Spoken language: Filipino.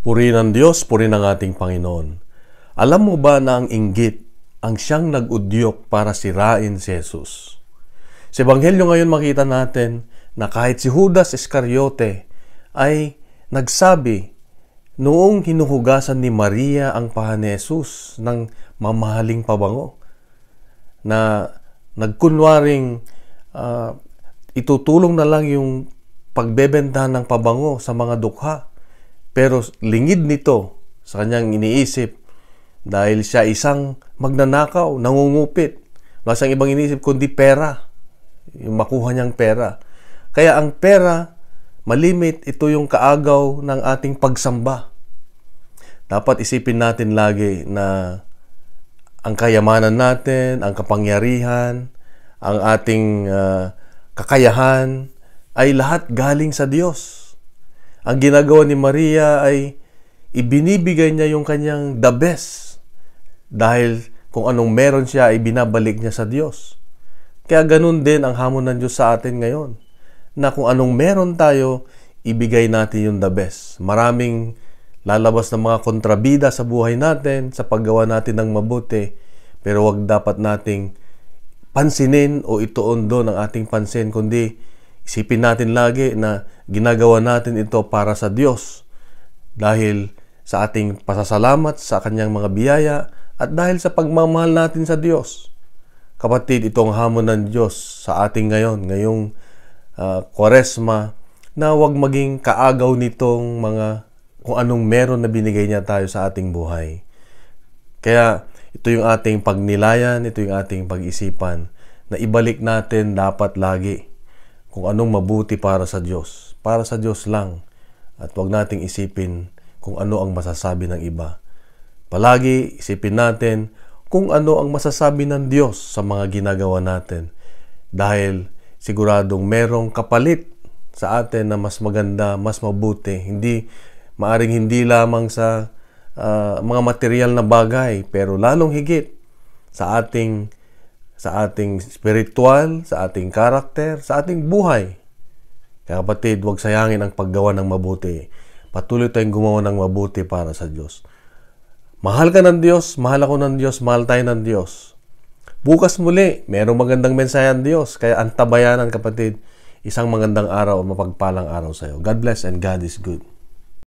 Puri ang Diyos, puri ang ating Panginoon. Alam mo ba na ang inggit ang siyang nagudyok para sirain si Jesus? Sa Ebanghelyo ngayon makita natin na kahit si Judas Iscariote ay nagsabi noong hinuhugasan ni Maria ang paha ni Jesus ng mamahaling pabango na nagkunwaring uh, itutulong na lang yung pagbebenta ng pabango sa mga dukha pero lingid nito sa kanyang iniisip dahil siya isang magnanakaw, nangungupit. Wala siyang ibang iniisip kundi pera. Yung makuha niyang pera. Kaya ang pera, malimit, ito yung kaagaw ng ating pagsamba. Dapat isipin natin lagi na ang kayamanan natin, ang kapangyarihan, ang ating uh, kakayahan ay lahat galing sa Diyos. Ang ginagawa ni Maria ay ibinibigay niya yung kanyang the best dahil kung anong meron siya ay binabalik niya sa Diyos. Kaya ganun din ang hamon ng Diyos sa atin ngayon na kung anong meron tayo, ibigay natin yung the best. Maraming lalabas ng mga kontrabida sa buhay natin sa paggawa natin ng mabuti pero wag dapat nating pansinin o ituon doon ang ating pansin kundi Isipin natin lagi na ginagawa natin ito para sa Diyos dahil sa ating pasasalamat sa kanyang mga biyaya at dahil sa pagmamahal natin sa Diyos. Kapatid, itong hamon ng Diyos sa ating ngayon, ngayong uh, kwaresma, na huwag maging kaagaw nitong mga kung anong meron na binigay niya tayo sa ating buhay. Kaya ito yung ating pagnilayan, ito yung ating pag-isipan na ibalik natin dapat lagi kung anong mabuti para sa Diyos. Para sa Diyos lang. At huwag nating isipin kung ano ang masasabi ng iba. Palagi isipin natin kung ano ang masasabi ng Diyos sa mga ginagawa natin. Dahil siguradong merong kapalit sa atin na mas maganda, mas mabuti. Hindi, maaring hindi lamang sa uh, mga material na bagay, pero lalong higit sa ating sa ating spiritual, sa ating karakter, sa ating buhay. Kaya kapatid, huwag sayangin ang paggawa ng mabuti. Patuloy tayong gumawa ng mabuti para sa Diyos. Mahal ka ng Diyos, mahal ako ng Diyos, mahal tayo ng Diyos. Bukas muli, merong magandang mensahe ang Diyos. Kaya antabayanan kapatid, isang magandang araw, mapagpalang araw sa iyo. God bless and God is good.